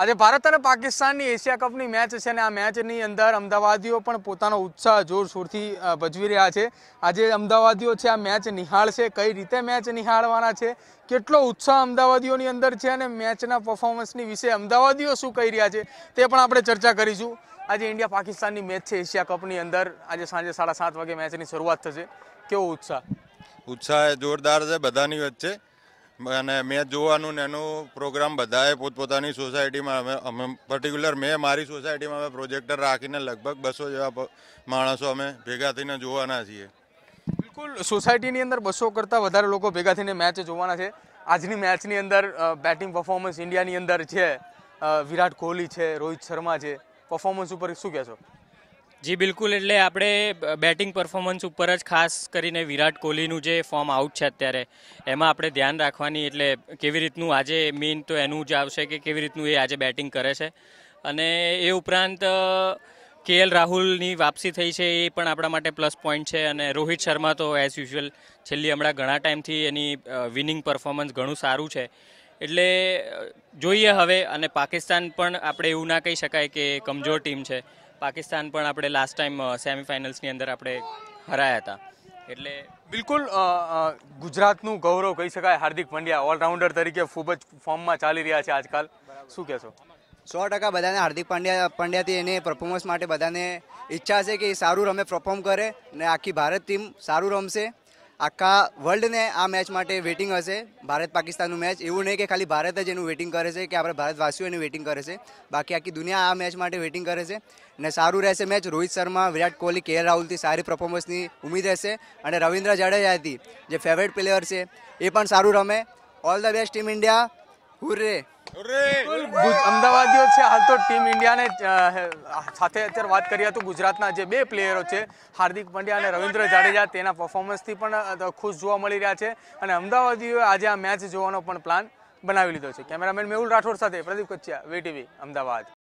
આજે ભારત અને પાકિસ્તાનની એશિયા કપની મેચ છે અને આ મેચની અંદર અમદાવાદીઓ પણ પોતાનો ઉત્સાહ જોરશોરથી ભજવી રહ્યા છે આજે અમદાવાદીઓ છે આ મેચ નિહાળશે કઈ રીતે મેચ નિહાળવાના છે કેટલો ઉત્સાહ અમદાવાદીઓની અંદર છે અને મેચના પરફોર્મન્સની વિશે અમદાવાદીઓ શું કહી રહ્યા છે તે પણ આપણે ચર્ચા કરીશું આજે ઇન્ડિયા પાકિસ્તાનની મેચ છે એશિયા કપની અંદર આજે સાંજે સાડા સાત વાગે મેચની શરૂઆત થશે કેવો ઉત્સાહ ઉત્સાહ જોરદાર છે બધાની વચ્ચે અને મેચ જોવાનું ને એનું પ્રોગ્રામ બધાએ પોતપોતાની સોસાયટીમાં અમે અમે પર્ટિક્યુલર મેં મારી સોસાયટીમાં અમે પ્રોજેક્ટર રાખીને લગભગ બસો જેવા માણસો અમે ભેગા થઈને જોવાના છીએ બિલકુલ સોસાયટીની અંદર બસો કરતાં વધારે લોકો ભેગા થઈને મેચ જોવાના છે આજની મેચની અંદર બેટિંગ પરફોર્મન્સ ઇન્ડિયાની અંદર છે વિરાટ કોહલી છે રોહિત શર્મા છે પરફોર્મન્સ ઉપર શું કહેશો જી બિલકુલ એટલે આપણે બેટિંગ પરફોર્મન્સ ઉપર જ ખાસ કરીને વિરાટ કોહલીનું જે ફોર્મ આઉટ છે અત્યારે એમાં આપણે ધ્યાન રાખવાની એટલે કેવી રીતનું આજે મેઇન તો એનું જ આવશે કે કેવી રીતનું એ આજે બેટિંગ કરે છે અને એ ઉપરાંત કેએલ રાહુલની વાપસી થઈ છે એ પણ આપણા માટે પ્લસ પોઈન્ટ છે અને રોહિત શર્મા તો એઝ યુઝ્યુઅલ છેલ્લી હમણાં ઘણા ટાઈમથી એની વિનિંગ પરફોર્મન્સ ઘણું સારું છે એટલે જોઈએ હવે અને પાકિસ્તાન પણ આપણે એવું ના કહી શકાય કે કમજોર ટીમ છે પાકિસ્તાન પણ આપણે લાસ્ટ ટાઈમ સેમિફાઇનલ્સની અંદર આપણે હરાયા હતા એટલે બિલકુલ ગુજરાતનું ગૌરવ કહી શકાય હાર્દિક પંડ્યા ઓલરાઉન્ડર તરીકે ખૂબ જ ફોર્મમાં ચાલી રહ્યા છે આજકાલ શું કહેશો સો ટકા બધાને હાર્દિક પાંડ્યા પાંડ્યાથી એને પરફોર્મન્સ માટે બધાને ઈચ્છા છે કે એ સારું રમે પરફોર્મ કરે ને આખી ભારત ટીમ સારું રમશે આખા વર્લ્ડને આ મેચ માટે વેટિંગ હશે ભારત પાકિસ્તાનનું મેચ એવું નહીં કે ખાલી ભારત જ એનું વેટિંગ કરે છે કે આપણે ભારતવાસીઓ એનું વેટિંગ કરે છે બાકી આખી દુનિયા આ મેચ માટે વેટિંગ કરે છે અને સારું રહેશે મેચ રોહિત શર્મા વિરાટ કોહલી કે રાહુલથી સારી પરફોર્મન્સની ઉમીદ રહેશે અને રવિન્દ્ર જાડેજાથી જે ફેવરેટ પ્લેયર છે એ પણ સારું રમે all the best team India hurray તો ટીમ ઇન્ડિયાને સાથે અત્યારે વાત કરીએ તો ગુજરાતના જે બે પ્લેયરો છે હાર્દિક પંડ્યા અને રવિન્દ્ર જાડેજા તેના પરફોર્મન્સથી પણ ખુશ જોવા મળી રહ્યા છે અને અમદાવાદીઓએ આજે આ મેચ જોવાનો પણ પ્લાન બનાવી લીધો છે કેમેરામેન મેહુલ રાઠોડ સાથે પ્રદીપ કચ્છિયા વીટીવી અમદાવાદ